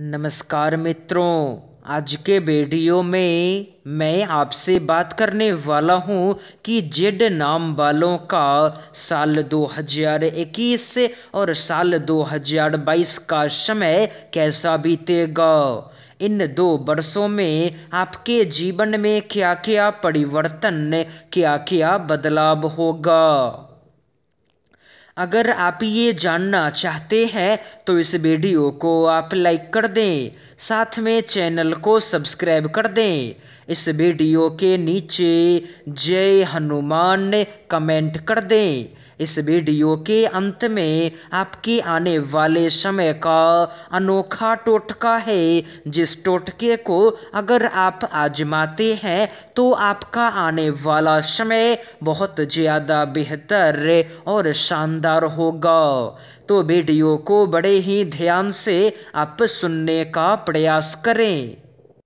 नमस्कार मित्रों आज के वीडियो में मैं आपसे बात करने वाला हूं कि जेड नाम वालों का साल 2021 और साल 2022 का समय कैसा बीतेगा इन दो वर्षों में आपके जीवन में क्या क्या परिवर्तन क्या क्या बदलाव होगा अगर आप ये जानना चाहते हैं तो इस वीडियो को आप लाइक कर दें साथ में चैनल को सब्सक्राइब कर दें इस वीडियो के नीचे जय हनुमान कमेंट कर दें इस वीडियो के अंत में आपके आने वाले समय का अनोखा टोटका है जिस टोटके को अगर आप आजमाते हैं तो आपका आने वाला समय बहुत ज़्यादा बेहतर और शानदार होगा तो वीडियो को बड़े ही ध्यान से आप सुनने का प्रयास करें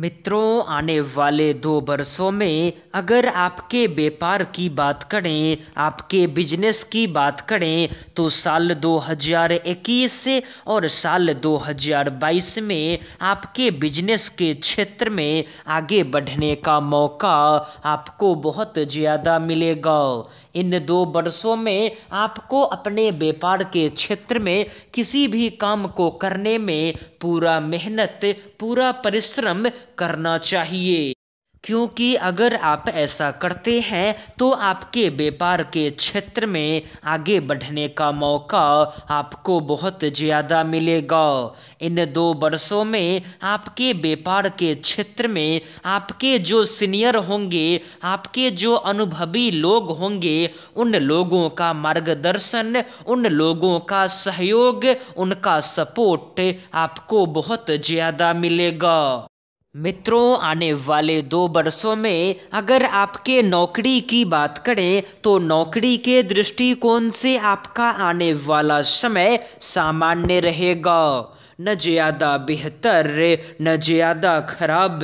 मित्रों आने वाले दो बरसों में अगर आपके व्यापार की बात करें आपके बिजनेस की बात करें तो साल 2021 और साल 2022 में आपके बिजनेस के क्षेत्र में आगे बढ़ने का मौका आपको बहुत ज़्यादा मिलेगा इन दो बरसों में आपको अपने व्यापार के क्षेत्र में किसी भी काम को करने में पूरा मेहनत पूरा परिश्रम करना चाहिए क्योंकि अगर आप ऐसा करते हैं तो आपके व्यापार के क्षेत्र में आगे बढ़ने का मौका आपको बहुत ज़्यादा मिलेगा इन दो वर्षों में आपके व्यापार के क्षेत्र में आपके जो सीनियर होंगे आपके जो अनुभवी लोग होंगे उन लोगों का मार्गदर्शन उन लोगों का सहयोग उनका सपोर्ट आपको बहुत ज़्यादा मिलेगा मित्रों आने वाले दो वर्षों में अगर आपके नौकरी की बात करें तो नौकरी के दृष्टिकोण से आपका आने वाला समय सामान्य रहेगा न ज़्यादा बेहतर न ज़्यादा खराब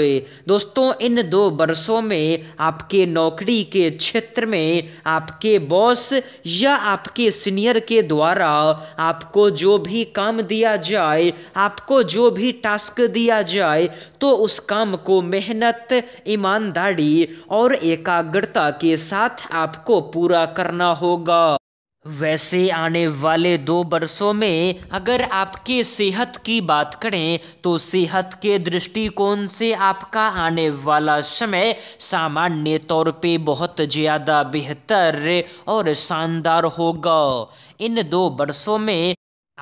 दोस्तों इन दो बरसों में आपके नौकरी के क्षेत्र में आपके बॉस या आपके सीनियर के द्वारा आपको जो भी काम दिया जाए आपको जो भी टास्क दिया जाए तो उस काम को मेहनत ईमानदारी और एकाग्रता के साथ आपको पूरा करना होगा वैसे आने वाले दो बरसों में अगर आपके सेहत की बात करें तो सेहत के दृष्टिकोण से आपका आने वाला समय सामान्य तौर पे बहुत ज़्यादा बेहतर और शानदार होगा इन दो बरसों में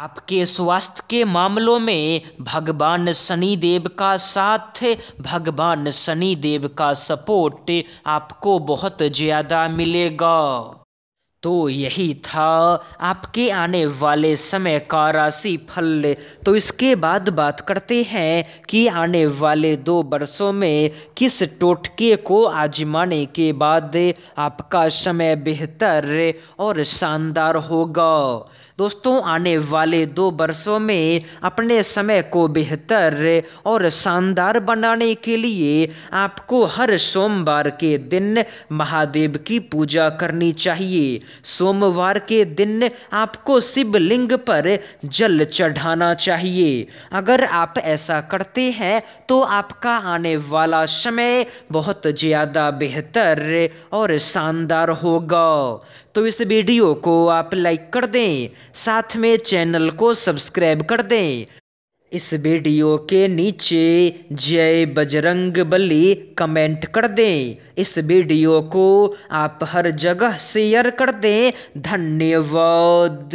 आपके स्वास्थ्य के मामलों में भगवान शनि देव का साथ भगवान शनि देव का सपोर्ट आपको बहुत ज़्यादा मिलेगा तो यही था आपके आने वाले समय का राशि फल तो इसके बाद बात करते हैं कि आने वाले दो वर्षों में किस टोटके को आजमाने के बाद आपका समय बेहतर और शानदार होगा दोस्तों आने वाले दो वर्षों में अपने समय को बेहतर और शानदार बनाने के लिए आपको हर सोमवार के दिन महादेव की पूजा करनी चाहिए सोमवार के दिन आपको शिवलिंग पर जल चढ़ाना चाहिए अगर आप ऐसा करते हैं तो आपका आने वाला समय बहुत ज़्यादा बेहतर और शानदार होगा तो इस वीडियो को आप लाइक कर दें साथ में चैनल को सब्सक्राइब कर दें इस वीडियो के नीचे जय बजरंग बली कमेंट कर दें इस वीडियो को आप हर जगह शेयर कर दें धन्यवाद